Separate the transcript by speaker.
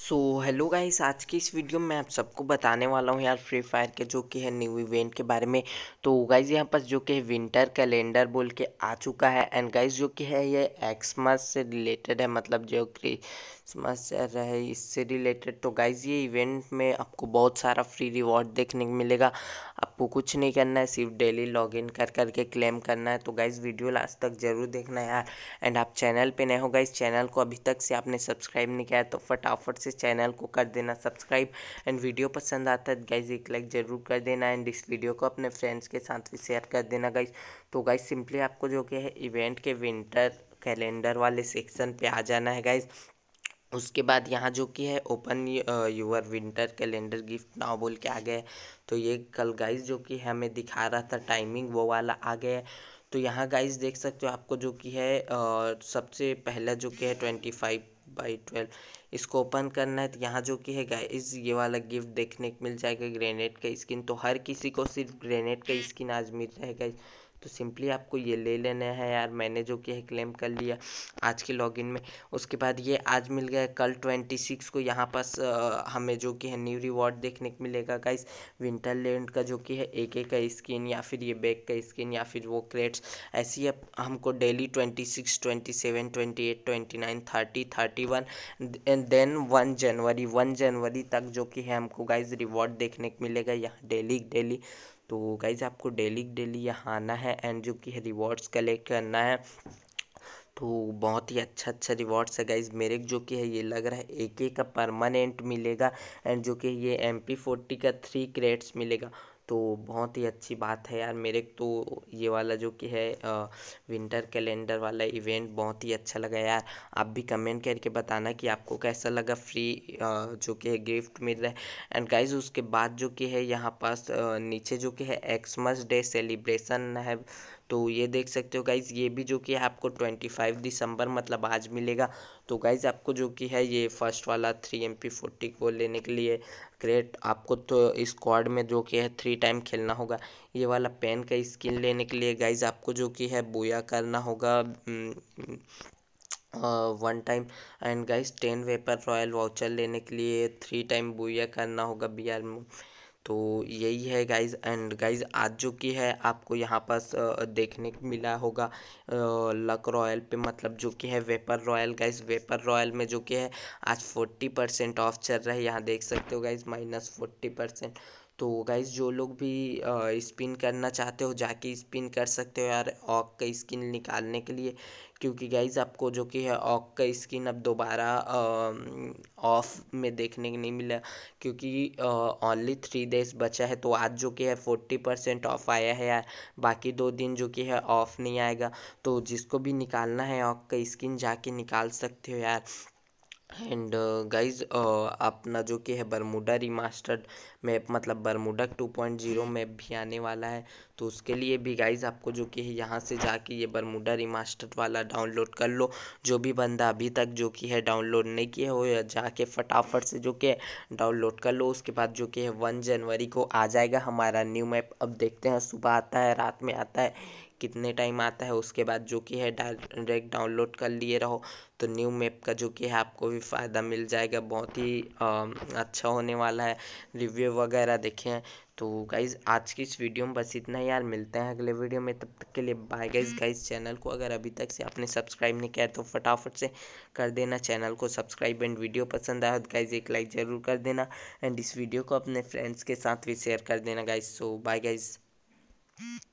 Speaker 1: so hello guys आज की इस वीडियो में मैं आप सबको बताने वाला हूँ यार फ्री फायर के जो कि है न्यू इवेंट के बारे में तो गाइस यहाँ पर जो कि है विंटर कैलेंडर बोल के आ चुका है एंड गाइस जो कि है ये एक्समस से रिलेटेड है मतलब जो क्रिसमस है इससे रिलेटेड तो गाइस ये इवेंट में आपको बहुत सारा फ्री रिवॉर्ड देखने को मिलेगा आप आपको कुछ नहीं करना है सिर्फ डेली लॉग इन कर करके क्लेम करना है तो गाइज़ वीडियो लास्ट तक ज़रूर देखना यार एंड आप चैनल पे नए हो गाइज़ चैनल को अभी तक से आपने सब्सक्राइब नहीं किया तो फटाफट से चैनल को कर देना सब्सक्राइब एंड वीडियो पसंद आता है गाइज़ तो एक लाइक ज़रूर कर देना एंड इस वीडियो को अपने फ्रेंड्स के साथ भी शेयर कर देना गाइज़ तो गाइज़ सिंपली आपको जो कि है इवेंट के विंटर कैलेंडर वाले सेक्शन पे आ जाना है गाइज़ उसके बाद यहाँ जो कि है open your winter calendar gift now बोल के आ गया तो ये कल गाइस जो कि हमें दिखा रहा था टाइमिंग वो वाला आ गया तो यहाँ गाइस देख सकते हो आपको जो कि है uh, सबसे पहला जो कि है ट्वेंटी फाइव बाई ट्वेल्व इसको ओपन करना है तो यहाँ जो कि है गाइस ये वाला गिफ्ट देखने को मिल जाएगा ग्रेनेड का स्किन तो हर किसी को सिर्फ ग्रेनेड का स्किन आज मिल रहा है तो सिंपली आपको ये ले लेना है यार मैंने जो कि है क्लेम कर लिया आज के लॉगिन में उसके बाद ये आज मिल गया कल ट्वेंटी सिक्स को यहाँ पास हमें जो कि है न्यू रिवॉर्ड देखने को मिलेगा गाइस विंटरलैंड का जो कि है एक एक का स्किन या फिर ये बैग का स्किन या फिर वो क्रेट्स ऐसी अब हमको daily twenty six twenty seven twenty eight twenty nine thirty thirty one and then one जनवरी वन जनवरी तक जो कि है हमको गाइज रिवॉर्ड देखने को मिलेगा यहाँ डेली डेली तो गाइज आपको डेली डेली यहाँ आना है एंड जो कि है रिवॉर्ड्स कलेक्ट करना है तो बहुत ही अच्छा अच्छा रिवॉर्ड्स है गाइज मेरे जो कि है ये लग रहा है एक एक का परमानेंट मिलेगा एंड जो कि ये एम पी फोर्टी का थ्री क्रेट्स मिलेगा तो बहुत ही अच्छी बात है यार मेरे तो ये वाला जो कि है आ, विंटर कैलेंडर वाला इवेंट बहुत ही अच्छा लगा यार आप भी कमेंट करके बताना कि आपको कैसा लगा फ्री आ, जो कि है गिफ्ट मिल रहा है एंड गाइज उसके बाद जो कि है यहाँ पास आ, नीचे जो कि है एक्समस डे सेलिब्रेशन है तो ये देख सकते हो गाइज़ ये भी जो कि है आपको ट्वेंटी फाइव दिसंबर मतलब आज मिलेगा तो गाइज़ आपको जो कि है ये फर्स्ट वाला थ्री एम पी फोर्टी को लेने के लिए क्रेट आपको तो इस स्क्वाड में जो कि है थ्री टाइम खेलना होगा ये वाला पेन का स्किन लेने के लिए गाइज़ आपको जो कि है बोया करना होगा one time and guys ten vapour royale voucher लेने के लिए थ्री टाइम बोया करना होगा बी आर तो यही है गाइज एंड गाइज आज जो कि है आपको यहाँ पास देखने को मिला होगा लक रॉयल पे मतलब जो कि है vapour royale guys vapour royale में जो कि है आज फोर्टी परसेंट ऑफ चल रहा है यहाँ देख सकते हो गाइज माइनस फोर्टी परसेंट तो गाइज जो लोग भी स्पिन करना चाहते हो जाके स्पिन कर सकते हो यार ऑक का स्किन निकालने के लिए क्योंकि गाइज आपको जो कि है ऑक का स्किन अब दोबारा ऑफ में देखने को नहीं मिला क्योंकि ओनली थ्री डेज बचा है तो आज जो कि है फोर्टी परसेंट ऑफ आया है यार बाकी दो दिन जो कि है ऑफ नहीं आएगा तो जिसको भी निकालना है ऑक का स्किन जाके निकाल सकते हो यार एंड गाइज uh, uh, अपना जो कि है बरमुडा रिमास्टर्ड मैप मतलब Bermuda two point zero map भी आने वाला है तो उसके लिए भी गाइज आपको जो कि है यहाँ से जाके ये बरमुडा रिमास्टर्ड वाला डाउनलोड कर लो जो भी बंदा अभी तक जो कि है डाउनलोड नहीं किया हो या जाके फटाफट से जो कि है डाउनलोड कर लो उसके बाद जो कि है वन जनवरी को आ जाएगा हमारा न्यू मैप अब देखते हैं सुबह आता है रात में आता है कितने टाइम आता है उसके बाद जो कि है डायरेक्ट डाउनलोड कर लिए रहो तो न्यू मैप का जो कि है आपको भी फ़ायदा मिल जाएगा बहुत ही आ, अच्छा होने वाला है रिव्यू वगैरह देखें तो गाइज़ आज की इस वीडियो में बस इतना ही यार मिलते हैं अगले वीडियो में तब तक के लिए बाय गाइज़ गाइज़ चैनल को अगर अभी तक से आपने सब्सक्राइब नहीं किया तो फटाफट से कर देना चैनल को सब्सक्राइब एंड वीडियो पसंद आया तो गाइज़ एक लाइक ज़रूर कर देना एंड इस वीडियो को अपने फ्रेंड्स के साथ भी शेयर कर देना गाइज़ सो बाय गाइज़